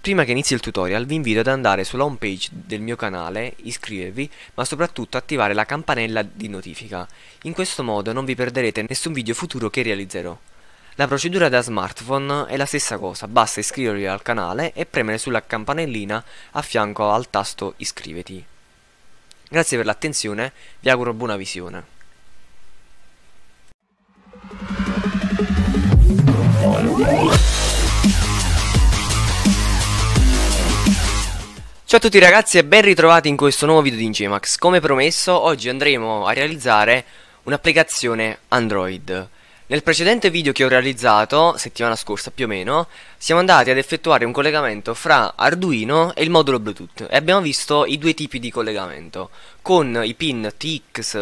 Prima che inizi il tutorial vi invito ad andare sulla home page del mio canale, iscrivervi, ma soprattutto attivare la campanella di notifica. In questo modo non vi perderete nessun video futuro che realizzerò. La procedura da smartphone è la stessa cosa, basta iscrivervi al canale e premere sulla campanellina a fianco al tasto iscriviti. Grazie per l'attenzione, vi auguro buona visione. Oh, Ciao a tutti ragazzi e ben ritrovati in questo nuovo video di Ingemax Come promesso oggi andremo a realizzare un'applicazione Android Nel precedente video che ho realizzato, settimana scorsa più o meno Siamo andati ad effettuare un collegamento fra Arduino e il modulo Bluetooth E abbiamo visto i due tipi di collegamento Con i pin TX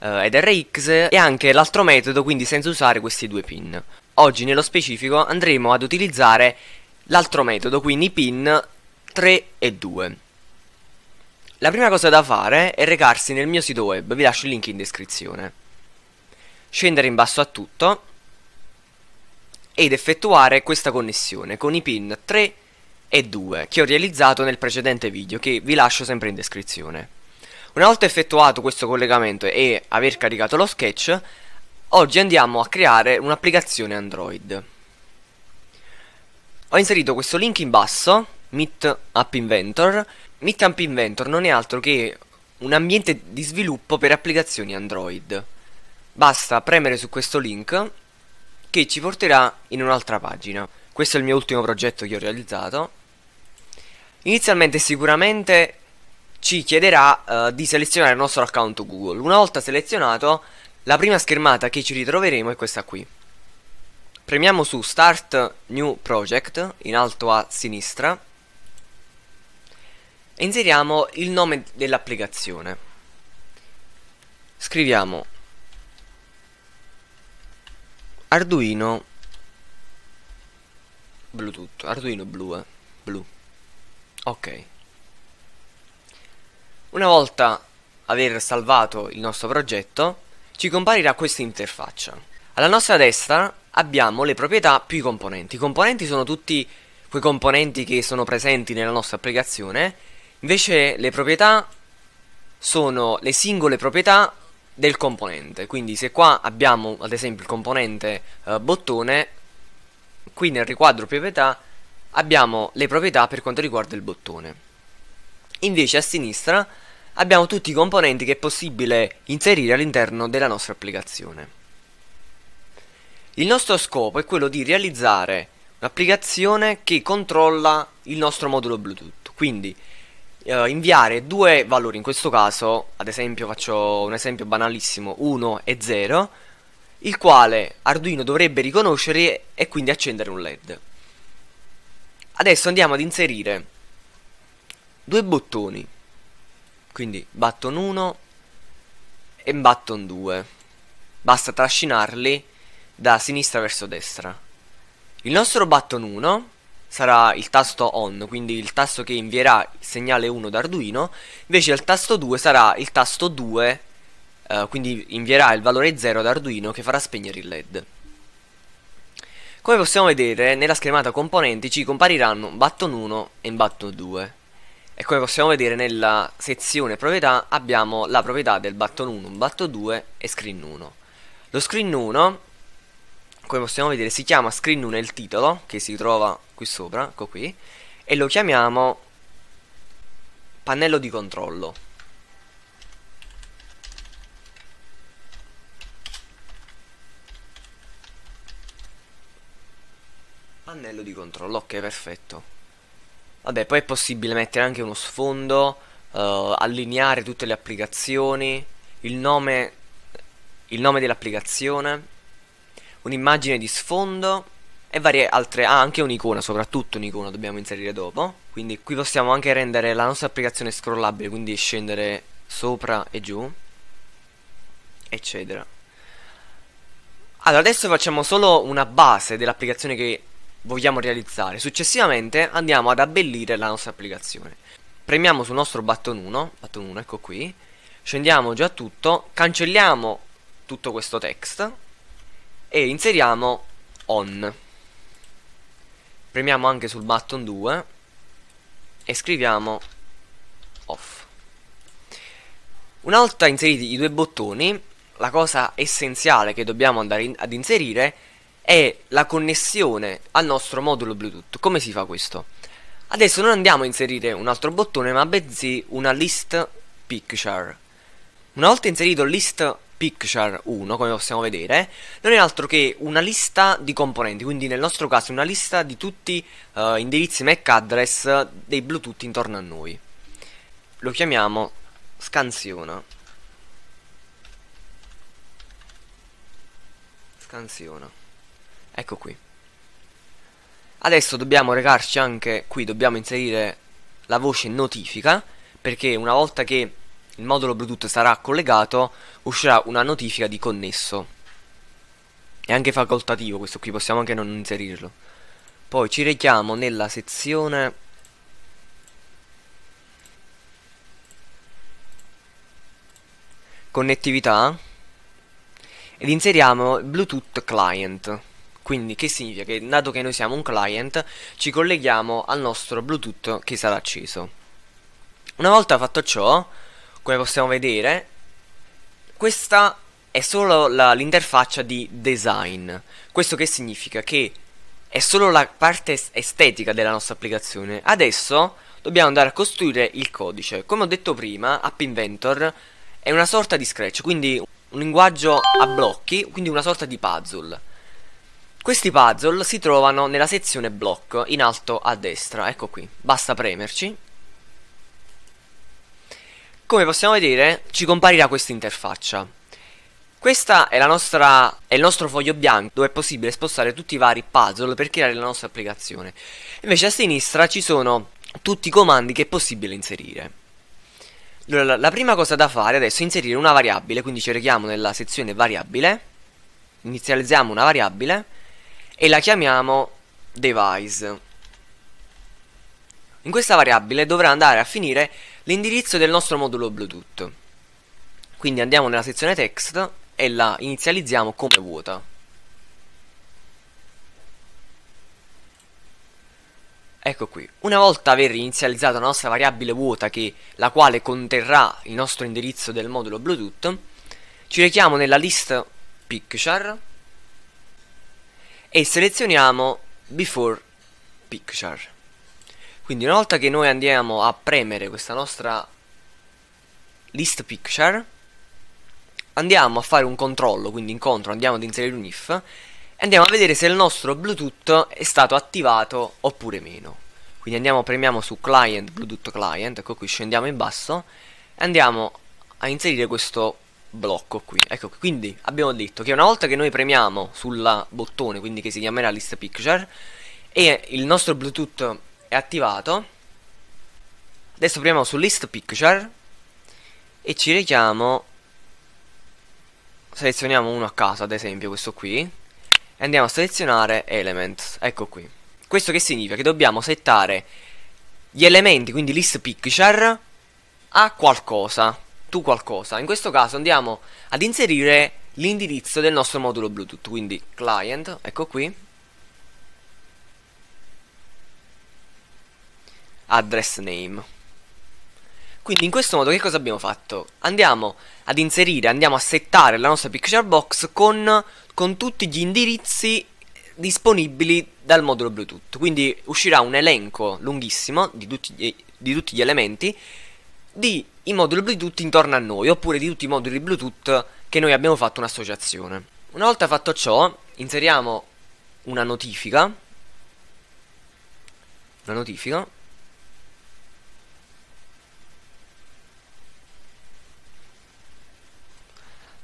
eh, ed RX e anche l'altro metodo quindi senza usare questi due pin Oggi nello specifico andremo ad utilizzare l'altro metodo quindi i pin 3 e 2. La prima cosa da fare è recarsi nel mio sito web, vi lascio il link in descrizione. Scendere in basso a tutto ed effettuare questa connessione con i pin 3 e 2 che ho realizzato nel precedente video che vi lascio sempre in descrizione. Una volta effettuato questo collegamento e aver caricato lo sketch, oggi andiamo a creare un'applicazione Android. Ho inserito questo link in basso Meet App Inventor. Meet App Inventor non è altro che un ambiente di sviluppo per applicazioni Android. Basta premere su questo link che ci porterà in un'altra pagina. Questo è il mio ultimo progetto che ho realizzato. Inizialmente sicuramente ci chiederà uh, di selezionare il nostro account Google. Una volta selezionato, la prima schermata che ci ritroveremo è questa qui. Premiamo su Start New Project in alto a sinistra e inseriamo il nome dell'applicazione. Scriviamo Arduino Bluetooth, Arduino blu, eh? blu. Ok. Una volta aver salvato il nostro progetto, ci comparirà questa interfaccia. Alla nostra destra abbiamo le proprietà più i componenti. I componenti sono tutti quei componenti che sono presenti nella nostra applicazione Invece le proprietà sono le singole proprietà del componente, quindi se qua abbiamo ad esempio il componente eh, bottone, qui nel riquadro proprietà abbiamo le proprietà per quanto riguarda il bottone. Invece a sinistra abbiamo tutti i componenti che è possibile inserire all'interno della nostra applicazione. Il nostro scopo è quello di realizzare un'applicazione che controlla il nostro modulo Bluetooth, quindi eh, inviare due valori, in questo caso, ad esempio faccio un esempio banalissimo, 1 e 0, il quale Arduino dovrebbe riconoscere e quindi accendere un LED. Adesso andiamo ad inserire due bottoni, quindi button 1 e button 2. Basta trascinarli da sinistra verso destra. Il nostro button 1 sarà il tasto on, quindi il tasto che invierà il segnale 1 da Arduino, invece il tasto 2 sarà il tasto 2, eh, quindi invierà il valore 0 da Arduino che farà spegnere il LED. Come possiamo vedere, nella schermata componenti ci compariranno un button 1 e un button 2. E come possiamo vedere nella sezione proprietà abbiamo la proprietà del button 1, button 2 e screen 1. Lo screen 1 come possiamo vedere si chiama screen 1 il titolo che si trova qui sopra, ecco qui, e lo chiamiamo pannello di controllo. Pannello di controllo, ok perfetto. Vabbè, poi è possibile mettere anche uno sfondo, uh, allineare tutte le applicazioni, il nome, il nome dell'applicazione un'immagine di sfondo e varie altre, ah anche un'icona, soprattutto un'icona dobbiamo inserire dopo. Quindi qui possiamo anche rendere la nostra applicazione scrollabile, quindi scendere sopra e giù, eccetera. Allora adesso facciamo solo una base dell'applicazione che vogliamo realizzare. Successivamente andiamo ad abbellire la nostra applicazione. Premiamo sul nostro button 1, button 1 ecco qui, scendiamo già tutto, cancelliamo tutto questo text e inseriamo on. Premiamo anche sul button 2 e scriviamo off. Una volta inseriti i due bottoni, la cosa essenziale che dobbiamo andare in ad inserire è la connessione al nostro modulo Bluetooth. Come si fa questo? Adesso non andiamo a inserire un altro bottone, ma bensì una list picture. Una volta inserito list Picture 1, come possiamo vedere, non è altro che una lista di componenti, quindi nel nostro caso una lista di tutti uh, indirizzi MAC address dei Bluetooth intorno a noi. Lo chiamiamo scansiona. Scansiona. Ecco qui. Adesso dobbiamo recarci anche qui, dobbiamo inserire la voce notifica, perché una volta che il modulo Bluetooth sarà collegato, uscirà una notifica di connesso. È anche facoltativo questo qui, possiamo anche non inserirlo. Poi ci richiamo nella sezione... Connettività ed inseriamo Bluetooth client. Quindi che significa? Che dato che noi siamo un client ci colleghiamo al nostro Bluetooth che sarà acceso. Una volta fatto ciò come possiamo vedere, questa è solo l'interfaccia di design. Questo che significa? Che è solo la parte estetica della nostra applicazione. Adesso dobbiamo andare a costruire il codice. Come ho detto prima, App Inventor è una sorta di Scratch, quindi un linguaggio a blocchi, quindi una sorta di puzzle. Questi puzzle si trovano nella sezione block in alto a destra, ecco qui. Basta premerci come possiamo vedere ci comparirà questa interfaccia. Questo è, è, il nostro foglio bianco dove è possibile spostare tutti i vari puzzle per creare la nostra applicazione. Invece a sinistra ci sono tutti i comandi che è possibile inserire. Allora, la prima cosa da fare adesso è inserire una variabile, quindi ci rechiamo nella sezione variabile, inizializziamo una variabile e la chiamiamo device in questa variabile dovrà andare a finire l'indirizzo del nostro modulo Bluetooth. Quindi andiamo nella sezione text e la inizializziamo come vuota. Ecco qui, una volta aver inizializzato la nostra variabile vuota che, la quale conterrà il nostro indirizzo del modulo Bluetooth, ci richiamo nella list picture e selezioniamo before picture. Quindi una volta che noi andiamo a premere questa nostra list picture, andiamo a fare un controllo, quindi incontro, andiamo ad inserire un if, e andiamo a vedere se il nostro Bluetooth è stato attivato oppure meno. Quindi andiamo, premiamo su client, Bluetooth client, ecco qui scendiamo in basso, e andiamo a inserire questo blocco qui. Ecco quindi abbiamo detto che una volta che noi premiamo sul bottone, quindi che si chiamerà list picture, e il nostro Bluetooth è attivato adesso premiamo su list picture e ci richiamo selezioniamo uno a caso ad esempio questo qui e andiamo a selezionare element ecco qui questo che significa che dobbiamo settare gli elementi quindi list picture a qualcosa tu qualcosa in questo caso andiamo ad inserire l'indirizzo del nostro modulo bluetooth quindi client ecco qui address name. Quindi in questo modo che cosa abbiamo fatto? Andiamo ad inserire, andiamo a settare la nostra picture box con, con tutti gli indirizzi disponibili dal modulo Bluetooth. Quindi uscirà un elenco lunghissimo di tutti, gli, di tutti gli elementi di i moduli Bluetooth intorno a noi, oppure di tutti i moduli Bluetooth che noi abbiamo fatto un'associazione. Una volta fatto ciò, inseriamo una notifica. Una notifica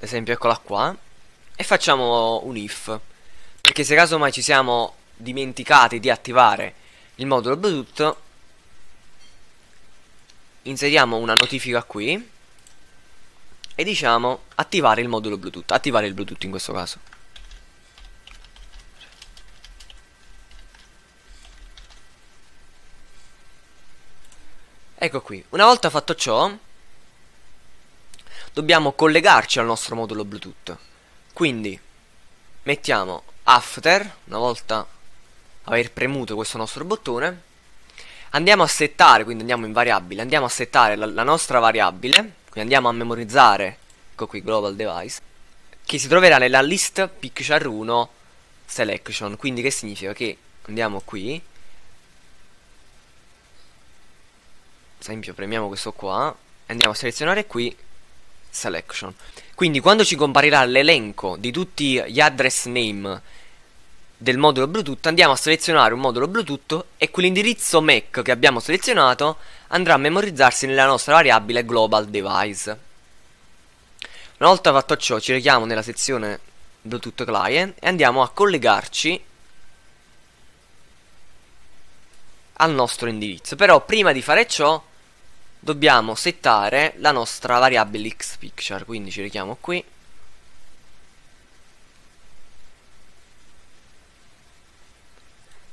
esempio eccola qua, e facciamo un if, perché se caso mai ci siamo dimenticati di attivare il modulo Bluetooth, inseriamo una notifica qui, e diciamo attivare il modulo Bluetooth, attivare il Bluetooth in questo caso. Ecco qui, una volta fatto ciò dobbiamo collegarci al nostro modulo Bluetooth. Quindi mettiamo after, una volta aver premuto questo nostro bottone, andiamo a settare, quindi andiamo in variabile, andiamo a settare la, la nostra variabile, quindi andiamo a memorizzare, ecco qui global device, che si troverà nella list picture 1 selection, quindi che significa che andiamo qui, ad esempio premiamo questo qua, andiamo a selezionare qui selection. Quindi quando ci comparirà l'elenco di tutti gli address name del modulo Bluetooth andiamo a selezionare un modulo Bluetooth e quell'indirizzo MAC che abbiamo selezionato andrà a memorizzarsi nella nostra variabile global device. Una volta fatto ciò ci richiamo nella sezione Bluetooth client e andiamo a collegarci al nostro indirizzo. Però prima di fare ciò dobbiamo settare la nostra variabile xPicture, quindi ci richiamo qui.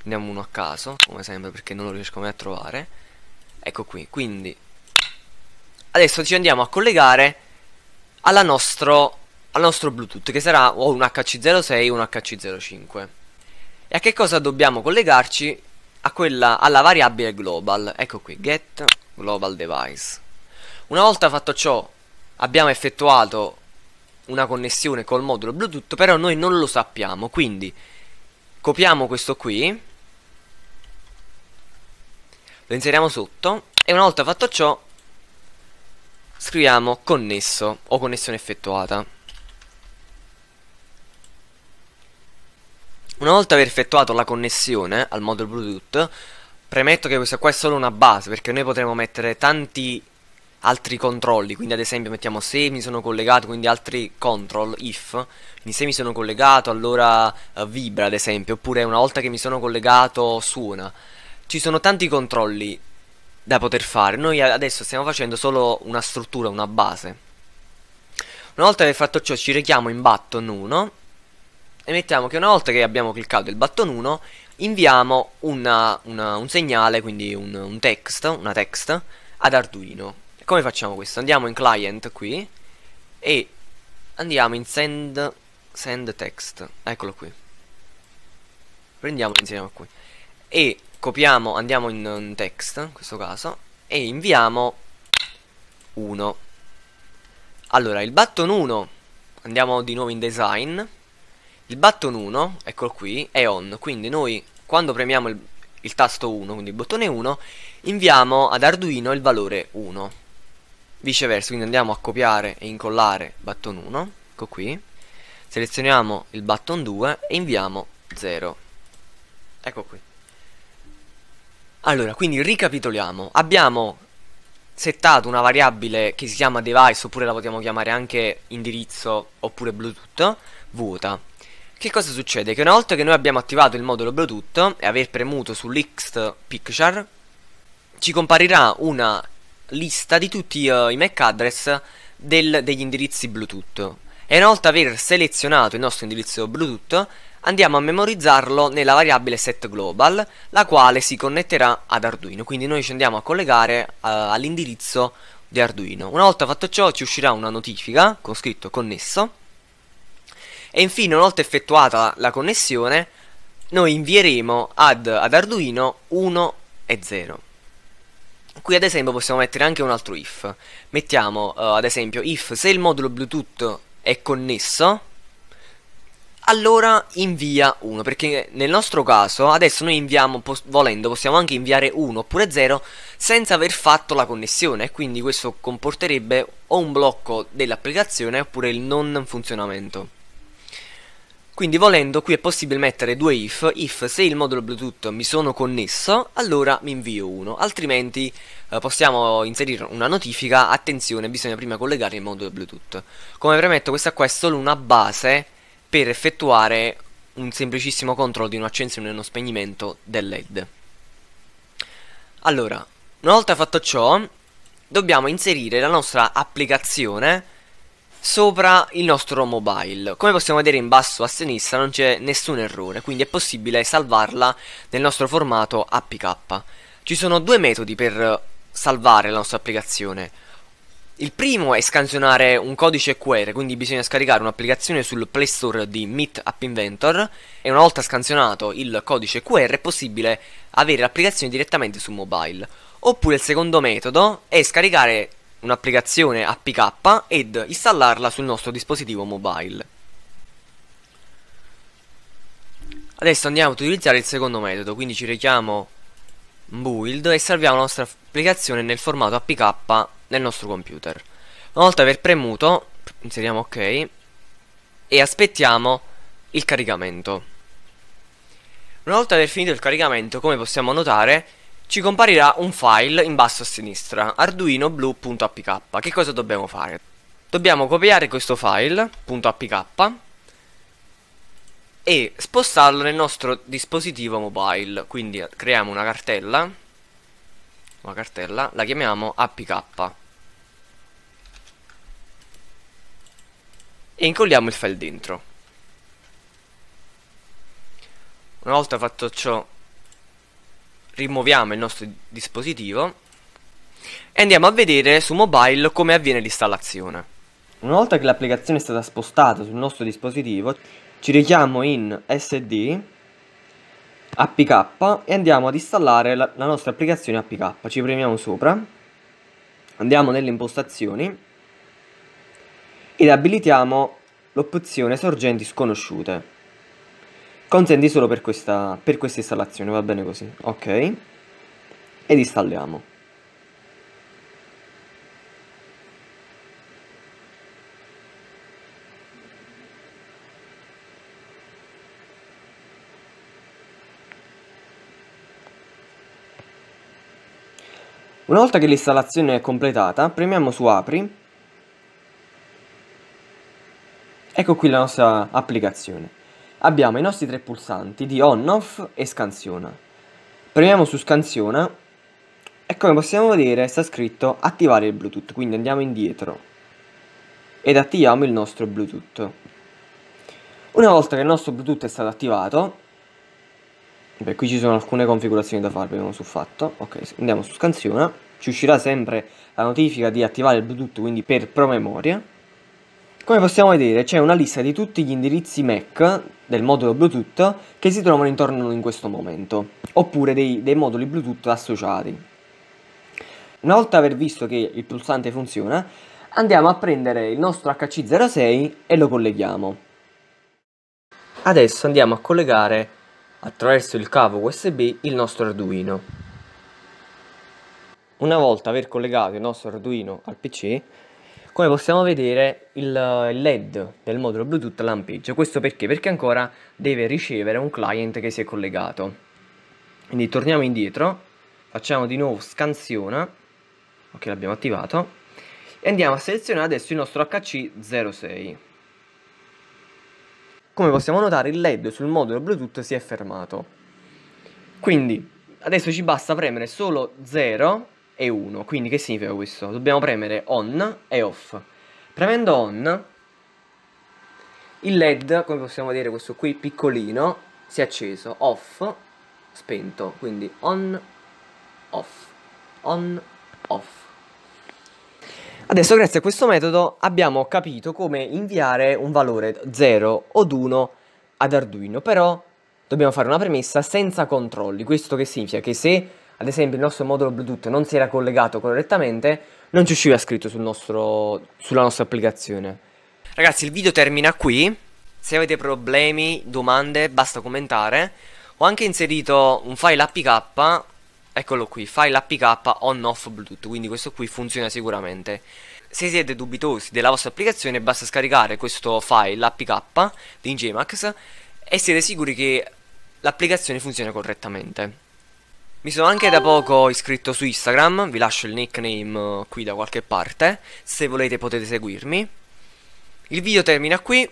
andiamo uno a caso, come sempre, perché non lo riesco mai a trovare. Ecco qui, quindi adesso ci andiamo a collegare nostro, al nostro Bluetooth, che sarà o un HC06 o un HC05. E a che cosa dobbiamo collegarci? quella, alla variabile global. Ecco qui, get global device. Una volta fatto ciò, abbiamo effettuato una connessione col modulo Bluetooth, però noi non lo sappiamo, quindi copiamo questo qui, lo inseriamo sotto e una volta fatto ciò scriviamo connesso o connessione effettuata. Una volta aver effettuato la connessione al modulo Bluetooth, premetto che questa qua è solo una base, perché noi potremo mettere tanti altri controlli, quindi ad esempio mettiamo se mi sono collegato, quindi altri control if, quindi se mi sono collegato allora eh, vibra ad esempio, oppure una volta che mi sono collegato suona. Ci sono tanti controlli da poter fare, noi adesso stiamo facendo solo una struttura, una base. Una volta aver fatto ciò ci rechiamo in button 1 e mettiamo che una volta che abbiamo cliccato il bottone 1 inviamo una, una, un segnale, quindi un, un, text, una text ad Arduino. Come facciamo questo? Andiamo in client qui e andiamo in send, send text, eccolo qui. Prendiamo insieme qui e copiamo, andiamo in, in text in questo caso e inviamo 1. Allora, il button 1 andiamo di nuovo in design il button 1, eccolo qui, è on, quindi noi quando premiamo il, il tasto 1, quindi il bottone 1, inviamo ad Arduino il valore 1. Viceversa, quindi andiamo a copiare e incollare button 1, ecco qui, selezioniamo il button 2 e inviamo 0. Ecco qui. Allora, quindi ricapitoliamo. Abbiamo settato una variabile che si chiama device, oppure la possiamo chiamare anche indirizzo, oppure Bluetooth, vuota. Che cosa succede? Che una volta che noi abbiamo attivato il modulo Bluetooth e aver premuto sull'X Picture, ci comparirà una lista di tutti uh, i MAC address del, degli indirizzi Bluetooth. E una volta aver selezionato il nostro indirizzo Bluetooth, andiamo a memorizzarlo nella variabile set global, la quale si connetterà ad Arduino. Quindi noi ci andiamo a collegare uh, all'indirizzo di Arduino. Una volta fatto ciò ci uscirà una notifica con scritto connesso e infine, una volta effettuata la connessione, noi invieremo ad, ad Arduino 1 e 0. Qui ad esempio possiamo mettere anche un altro if. Mettiamo uh, ad esempio if se il modulo Bluetooth è connesso, allora invia 1, perché nel nostro caso adesso noi inviamo, pos volendo, possiamo anche inviare 1 oppure 0 senza aver fatto la connessione, e quindi questo comporterebbe o un blocco dell'applicazione oppure il non funzionamento. Quindi volendo qui è possibile mettere due if, if se il modulo Bluetooth mi sono connesso, allora mi invio uno, altrimenti eh, possiamo inserire una notifica, attenzione bisogna prima collegare il modulo Bluetooth. Come premetto questa qua è solo una base per effettuare un semplicissimo controllo di un'accensione e uno spegnimento del LED. Allora, una volta fatto ciò, dobbiamo inserire la nostra applicazione sopra il nostro mobile. Come possiamo vedere in basso a sinistra non c'è nessun errore, quindi è possibile salvarla nel nostro formato APK. Ci sono due metodi per salvare la nostra applicazione. Il primo è scansionare un codice QR, quindi bisogna scaricare un'applicazione sul Play Store di Meet App Inventor e una volta scansionato il codice QR è possibile avere l'applicazione direttamente su mobile. Oppure il secondo metodo è scaricare un'applicazione APK ed installarla sul nostro dispositivo mobile. Adesso andiamo ad utilizzare il secondo metodo, quindi ci richiamo build e salviamo la nostra applicazione nel formato APK nel nostro computer. Una volta aver premuto, inseriamo ok e aspettiamo il caricamento. Una volta aver finito il caricamento, come possiamo notare, ci comparirà un file in basso a sinistra, arduinoblue.apk. Che cosa dobbiamo fare? Dobbiamo copiare questo file, e spostarlo nel nostro dispositivo mobile. Quindi eh, creiamo una cartella, una cartella, la chiamiamo apk. E incolliamo il file dentro. Una volta fatto ciò rimuoviamo il nostro dispositivo e andiamo a vedere su mobile come avviene l'installazione. Una volta che l'applicazione è stata spostata sul nostro dispositivo ci richiamo in SD APK e andiamo ad installare la, la nostra applicazione APK. Ci premiamo sopra, andiamo nelle impostazioni ed abilitiamo l'opzione sorgenti sconosciute. Consenti solo per questa, per questa installazione, va bene così. Ok. Ed installiamo. Una volta che l'installazione è completata, premiamo su Apri. Ecco qui la nostra applicazione abbiamo i nostri tre pulsanti di on, off e scansiona. Premiamo su scansiona e come possiamo vedere sta scritto attivare il Bluetooth, quindi andiamo indietro ed attiviamo il nostro Bluetooth. Una volta che il nostro Bluetooth è stato attivato, beh, qui ci sono alcune configurazioni da fare, vediamo su fatto, ok, andiamo su scansiona, ci uscirà sempre la notifica di attivare il Bluetooth, quindi per promemoria, come possiamo vedere c'è una lista di tutti gli indirizzi MAC del modulo Bluetooth che si trovano intorno in questo momento, oppure dei, dei moduli Bluetooth associati. Una volta aver visto che il pulsante funziona, andiamo a prendere il nostro HC06 e lo colleghiamo. Adesso andiamo a collegare attraverso il cavo USB il nostro Arduino. Una volta aver collegato il nostro Arduino al PC, come possiamo vedere il led del modulo bluetooth lampeggia questo perché? perché ancora deve ricevere un client che si è collegato quindi torniamo indietro facciamo di nuovo scansiona ok l'abbiamo attivato e andiamo a selezionare adesso il nostro HC06 come possiamo notare il led sul modulo bluetooth si è fermato quindi adesso ci basta premere solo 0 e 1. Quindi che significa questo? Dobbiamo premere on e off. Premendo on, il led, come possiamo vedere questo qui piccolino, si è acceso, off, spento, quindi on, off, on, off. Adesso grazie a questo metodo abbiamo capito come inviare un valore 0 o 1 ad Arduino, però dobbiamo fare una premessa senza controlli, questo che significa che se ad esempio il nostro modulo Bluetooth non si era collegato correttamente, non ci usciva scritto sul nostro, sulla nostra applicazione. Ragazzi, il video termina qui. Se avete problemi, domande, basta commentare. Ho anche inserito un file APK, eccolo qui, file APK on-off Bluetooth, quindi questo qui funziona sicuramente. Se siete dubitosi della vostra applicazione basta scaricare questo file apk di Ingemax e siete sicuri che l'applicazione funziona correttamente. Mi sono anche da poco iscritto su Instagram, vi lascio il nickname eh, qui da qualche parte, se volete potete seguirmi. Il video termina qui,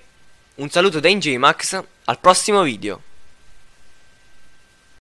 un saluto da InGmax, al prossimo video.